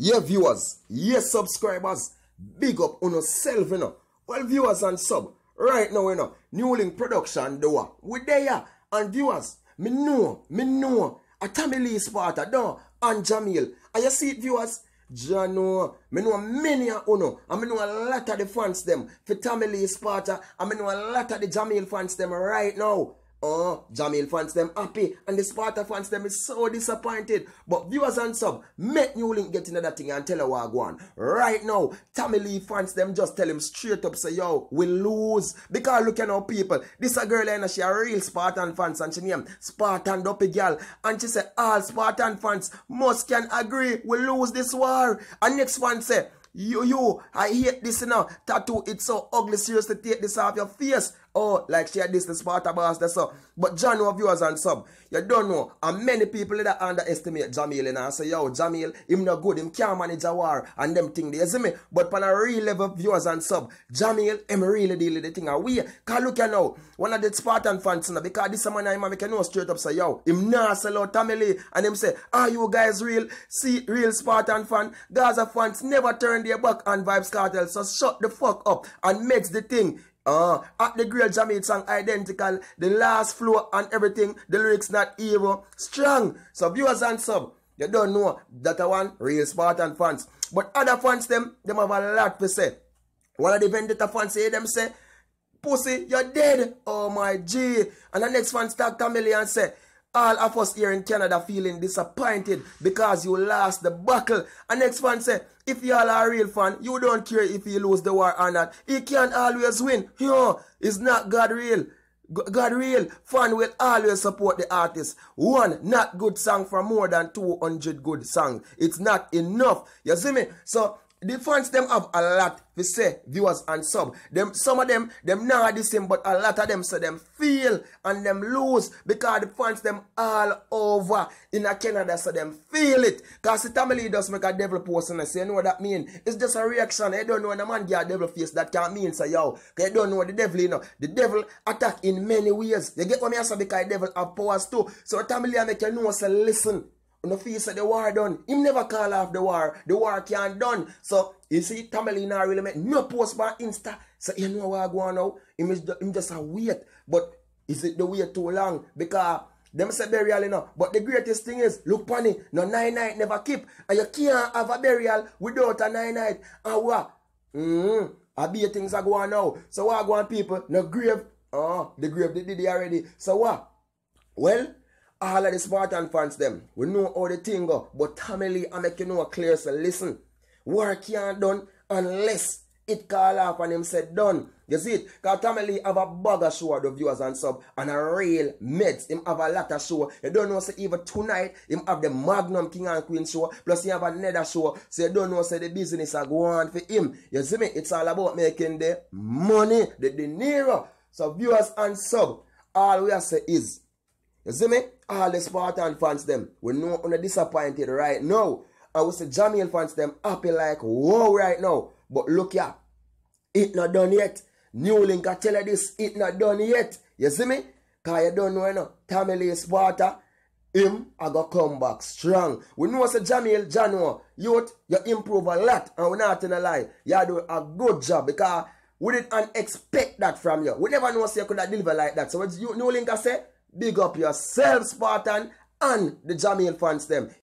Yeah, viewers. Yeah, subscribers. Big up on yourself, you know. Well, viewers and sub, right now, you know, New Link Production, do we there. And viewers, me know, me know, a Tamil Sparta, do and Jamil. And you see it, viewers? Jano, me know many of uno, and me know a lot of the fans them, for Tamil Sparta, and me know a lot of the Jamil fans them right now. Oh, Jamil fans them happy and the Sparta fans them is so disappointed. But viewers and sub, make New Link get another thing and tell a one Right now, Tammy Lee fans them just tell him straight up say, yo, we lose. Because look at our people, this a girl and she a real Spartan fans and she name Spartan Dopey girl. And she said, all Spartan fans must can agree we lose this war. And next one say, you, you, I hate this you now. Tattoo, it's so ugly. Seriously, take this off your face oh, like share this, the Sparta boss, that's so. But John viewers and sub. You don't know. And many people that underestimate Jamil and I say, yo, Jamil, him no good, him can't manage a war and them thing there, see me? But on a real level, viewers and sub, Jamil, him really deal with the thing We, can look at now, one of the Spartan fans, now, because this man, I'm, make you know straight up say, yo, him nah sell out Tamale. And him say, are you guys real? See, real Spartan fan, Gaza fans never turn their back on Vibes Cartel, so shut the fuck up and makes the thing uh, at the great Jamaican song, identical. The last flow and everything. The lyrics not evil. Strong. So viewers and sub, they don't know that one real Spartan fans. But other fans, them, them have a lot to say. One of the vendetta fans say them say, Pussy, you're dead. Oh my G. And the next fan start coming and say, all of us here in Canada feeling disappointed because you lost the buckle. And next fan said, if y'all are a real fan, you don't care if you lose the war or not. He can't always win. Yo, it's not God real. God real, fan will always support the artist. One not good song for more than 200 good songs. It's not enough. You see me? So the fans them have a lot we say viewers and sub them some of them them not the same but a lot of them say them feel and them lose because the fans them all over in a canada so them feel it because the family does make a devil post and say you know what that mean it's just a reaction I don't know when a man get a devil face that can mean say yo you don't know the devil you know the devil attack in many ways you get what me answer because the devil have powers too so the family make you know So listen on the face of the war done. Him never call off the war. The war can't done. So you see, Tamil not really make no post by Insta. So you know what I go on now. Him, is, him just a wait. But is it the wait too long? Because them say burial enough. But the greatest thing is, look funny. no nine night never keep. And you can't have a burial without a nine night. And what? Mm-hmm. I be things are going now. So what go on people? No grave. Oh, the grave they did already. So what? Well, all of the Spartan fans them. We know all the thing go. But Tamily, I make you know clear, so listen. Work can't done unless it call up and him said done. You see it? Because Tamily have a bugger show of the viewers and sub and a real meds. Him have a lot of show. You don't know say even tonight him have the Magnum King and Queen show. Plus he have another show. So you don't know say the business are going for him. You see me? It's all about making the money, the dinero. So viewers and sub, all we have say is you see me? All the Spartan fans them, we know on disappointed right now. I was the Jamil fans them happy like whoa right now. But look here, it not done yet. New link I tell you this, it not done yet. You see me? Cause you don't know you know. Tammy Lee Sparta, him I got come back strong. We know say Jamil January youth, you improve a lot and we're not in a lie. You do a good job because we didn't expect that from you. We never know say you could deliver like that. So what you new link I say? Big up yourself, Spartan, and the Jamil fans them.